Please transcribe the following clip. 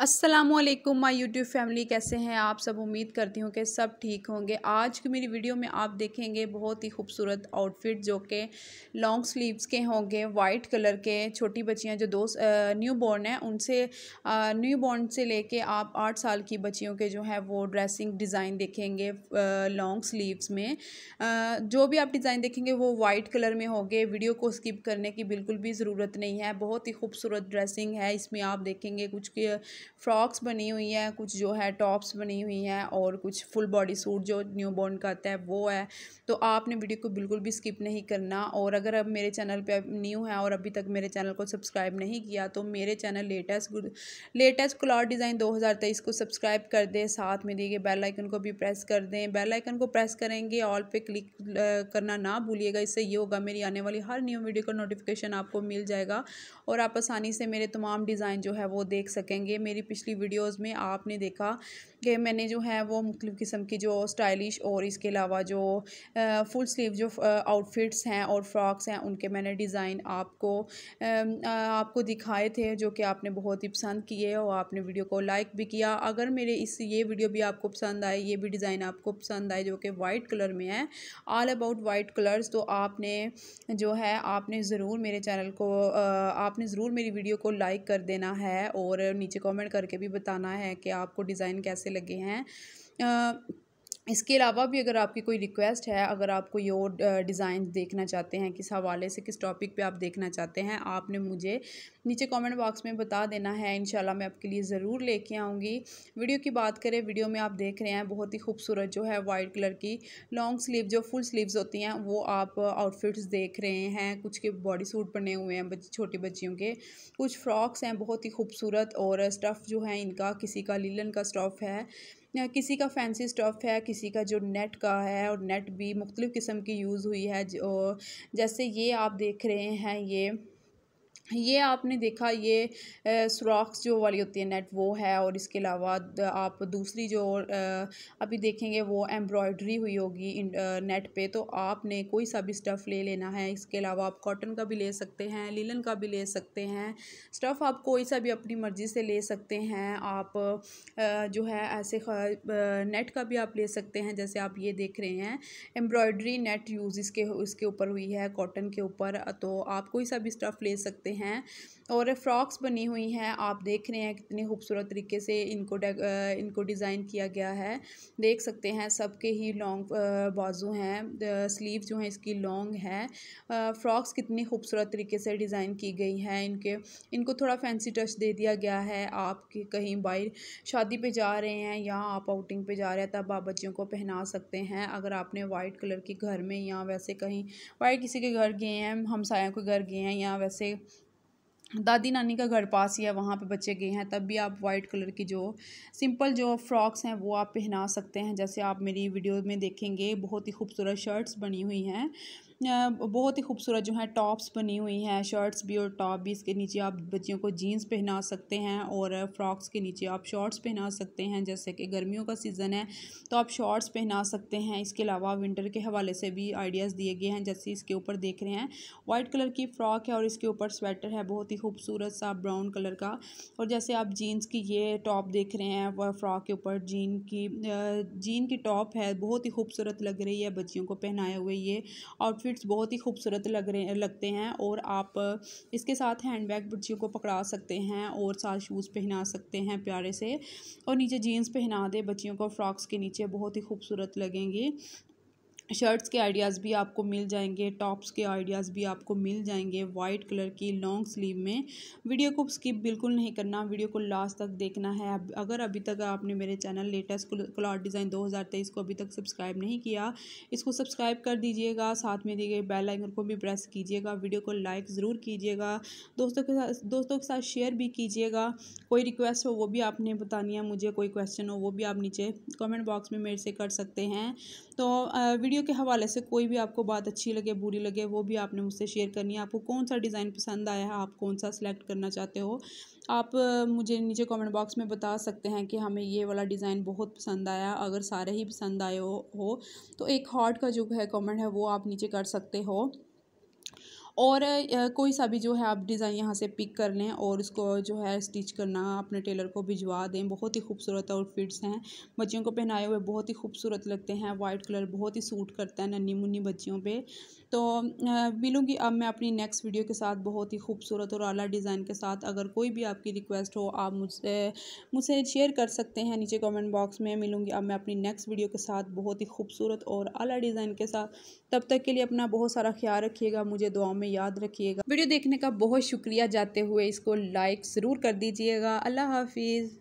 Aslam my YouTube family कैसे हैं आप सब उम्मीद करती हूँ कि सब ठीक होंगे आज की मेरी वीडियो में आप देखेंगे बहुत ही खूबसूरत आउटफिट जो कि लॉन्ग स्लीव्स के होंगे वाइट कलर के छोटी बच्चियाँ जो दो न्यू बॉर्न हैं उनसे न्यू बॉर्न से लेके आप आठ साल की बच्चियों के जो है वो ड्रेसिंग डिज़ाइन देखेंगे लॉन्ग स्लीव्स में आ, जो भी आप डिज़ाइन देखेंगे वो वाइट कलर में होंगे वीडियो को स्किप करने की बिल्कुल भी ज़रूरत नहीं है बहुत ही खूबसूरत ड्रेसिंग है इसमें आप देखेंगे कुछ फ्रॉक्स बनी हुई हैं कुछ जो है टॉप्स बनी हुई हैं और कुछ फुल बॉडी सूट जो न्यू बॉर्न का आता है वो है तो आपने वीडियो को बिल्कुल भी स्किप नहीं करना और अगर अब मेरे चैनल पे न्यू है और अभी तक मेरे चैनल को सब्सक्राइब नहीं किया तो मेरे channel latest latest colour design दो को सब्सक्राइब कर दें साथ में दिए गए बेलाइकन को भी प्रेस कर दें बेल आइकन को प्रेस करेंगे ऑल पर क्लिक करना ना भूलिएगा इससे ये होगा मेरी आने वाली हर न्यू वीडियो का नोटिफिकेशन आपको मिल जाएगा और आप आसानी से मेरे तमाम डिज़ाइन जो है वो देख सकेंगे मेरी मेरी पिछली वीडियोस में आपने देखा कि मैंने जो है वो मुख्तु किस्म की जो स्टाइलिश और इसके अलावा जो फुल स्लीव जो आउटफिट्स हैं और फ्रॉक्स हैं उनके मैंने डिज़ाइन आपको आपको दिखाए थे जो कि आपने बहुत ही पसंद किए और आपने वीडियो को लाइक भी किया अगर मेरे इस ये वीडियो भी आपको पसंद आए ये भी डिज़ाइन आपको पसंद आए जो कि वाइट कलर में है ऑल अबाउट वाइट कलर्स तो आपने जो है आपने ज़रूर मेरे चैनल को आपने ज़रूर मेरी वीडियो को लाइक कर देना है और नीचे कमेंट करके भी बताना है कि आपको डिज़ाइन कैसे लगे हैं इसके अलावा भी अगर आपकी कोई रिक्वेस्ट है अगर आप कोई और डिज़ाइन देखना चाहते हैं किस हवाले से किस टॉपिक पे आप देखना चाहते हैं आपने मुझे नीचे कमेंट बॉक्स में बता देना है इन मैं आपके लिए ज़रूर लेके आऊँगी वीडियो की बात करें वीडियो में आप देख रहे हैं बहुत ही खूबसूरत जो है वाइट कलर की लॉन्ग स्लीव जो फुल स्लीव्स होती हैं वो आप आउटफिट्स देख रहे हैं कुछ के बॉडी सूट बने हुए हैं बच, छोटी बच्चियों के कुछ फ्रॉक्स हैं बहुत ही खूबसूरत और स्टफ़ जो है इनका किसी का लीलन का स्टफ़ है किसी का फैंसी स्टफ़ है किसी का जो नेट का है और नेट भी मुख्तलिफ़ किस्म की यूज़ हुई है जो जैसे ये आप देख रहे हैं ये ये आपने देखा ये सुराख्स जो वाली होती है नेट वो है और इसके अलावा आप दूसरी जो अभी देखेंगे वो एम्ब्रॉयडरी हुई होगी नेट पे तो आपने कोई सा भी स्टफ़ ले लेना है इसके अलावा आप कॉटन का भी ले सकते हैं लीलन का भी ले सकते हैं स्टफ़ आप कोई सा भी अपनी मर्ज़ी से ले सकते हैं आप जो है ऐसे नेट का भी आप ले सकते हैं जैसे आप ये देख रहे हैं एम्ब्रॉयडरी नेट यूज़ इसके इसके ऊपर हुई है कॉटन के ऊपर तो आप कोई सा भी स्टफ़ ले सकते हैं हैं और फ्रॉक्स बनी हुई हैं आप देख रहे हैं कितने खूबसूरत तरीके से इनको इनको डिज़ाइन किया गया है देख सकते हैं सबके ही लॉन्ग बाजू हैं स्लीव जो हैं इसकी लॉन्ग है फ्रॉक्स कितनी खूबसूरत तरीके से डिज़ाइन की गई है इनके इनको थोड़ा फैंसी टच दे दिया गया है आप कहीं बाहर शादी पर जा रहे हैं या आप आउटिंग पे जा रहे हैं तब आप बच्चों को पहना सकते हैं अगर आपने वाइट कलर के घर में या वैसे कहीं वाइट किसी के घर गए हैं हमसाया के घर गए हैं या वैसे दादी नानी का घर पास ही है वहाँ पे बच्चे गए हैं तब भी आप वाइट कलर की जो सिंपल जो फ्रॉक्स हैं वो आप पहना सकते हैं जैसे आप मेरी वीडियो में देखेंगे बहुत ही खूबसूरत शर्ट्स बनी हुई हैं बहुत ही खूबसूरत जो है टॉप्स बनी हुई हैं शर्ट्स भी और टॉप भी इसके नीचे आप बच्चियों को जीन्स पहना सकते हैं और फ्रॉक्स के नीचे आप शॉर्ट्स पहना सकते हैं जैसे कि गर्मियों का सीज़न है तो आप शॉर्ट्स पहना सकते हैं इसके अलावा विंटर के हवाले से भी आइडियाज़ दिए गए हैं जैसे इसके ऊपर देख रहे हैं वाइट कलर की फ़्रॉक है और इसके ऊपर स्वेटर है बहुत ही खूबसूरत सा ब्राउन कलर का और जैसे आप जीन्स की ये टॉप देख रहे हैं वह फ़्रॉक के ऊपर जीन की जीन की टॉप है बहुत ही खूबसूरत लग रही है बच्चियों को पहनाए हुए ये आउटफिट आउटफिट्स बहुत ही खूबसूरत लग रहे लगते हैं और आप इसके साथ हैंड बैग बच्चियों को पकड़ा सकते हैं और साथ शूज़ पहना सकते हैं प्यारे से और नीचे जीन्स पहना दे बच्चियों को फ्रॉक्स के नीचे बहुत ही खूबसूरत लगेंगे शर्ट्स के आइडियाज़ भी आपको मिल जाएंगे टॉप्स के आइडियाज़ भी आपको मिल जाएंगे वाइट कलर की लॉन्ग स्लीव में वीडियो को स्किप बिल्कुल नहीं करना वीडियो को लास्ट तक देखना है अगर अभी तक आपने मेरे चैनल लेटेस्ट क्लॉथ डिज़ाइन 2023 को अभी तक सब्सक्राइब नहीं किया इसको सब्सक्राइब कर दीजिएगा साथ में दिए गए बेल आइकन को भी प्रेस कीजिएगा वीडियो को लाइक ज़रूर कीजिएगा दोस्तों के साथ दोस्तों के साथ शेयर भी कीजिएगा कोई रिक्वेस्ट हो वो भी आपने बतानी है मुझे कोई क्वेश्चन हो वो भी आप नीचे कमेंट बॉक्स में मेरे से कर सकते हैं तो वीडियो वीडियो के हवाले से कोई भी आपको बात अच्छी लगे बुरी लगे वो भी आपने मुझसे शेयर करनी है आपको कौन सा डिज़ाइन पसंद आया है आप कौन सा सिलेक्ट करना चाहते हो आप मुझे नीचे कमेंट बॉक्स में बता सकते हैं कि हमें ये वाला डिज़ाइन बहुत पसंद आया अगर सारे ही पसंद आए हो, तो एक हार्ट का जो है कमेंट है वो आप नीचे कर सकते हो और कोई सा भी जो है आप डिज़ाइन यहाँ से पिक कर लें और उसको जो है स्टिच करना अपने टेलर को भिजवा दें बहुत ही खूबसूरत आउटफिट्स हैं बच्चियों को पहनाए हुए बहुत ही खूबसूरत लगते हैं वाइट कलर बहुत ही सूट करता है नन्नी मुन्नी बच्चियों पे तो मिलूँगी अब मैं अपनी नेक्स्ट वीडियो के साथ बहुत ही खूबसूरत और आला डिज़ाइन के साथ अगर कोई भी आपकी रिक्वेस्ट हो आप मुझसे मुझसे शेयर कर सकते हैं नीचे कमेंट बॉक्स में मिलूँगी अब मैं अपनी नेक्स्ट वीडियो के साथ बहुत ही खूबसूरत और आला डिज़ाइन के साथ तब तक के लिए अपना बहुत सारा ख्याल रखिएगा मुझे दुआ में में याद रखिएगा वीडियो देखने का बहुत शुक्रिया जाते हुए इसको लाइक ज़रूर कर दीजिएगा अल्लाह हाफिज़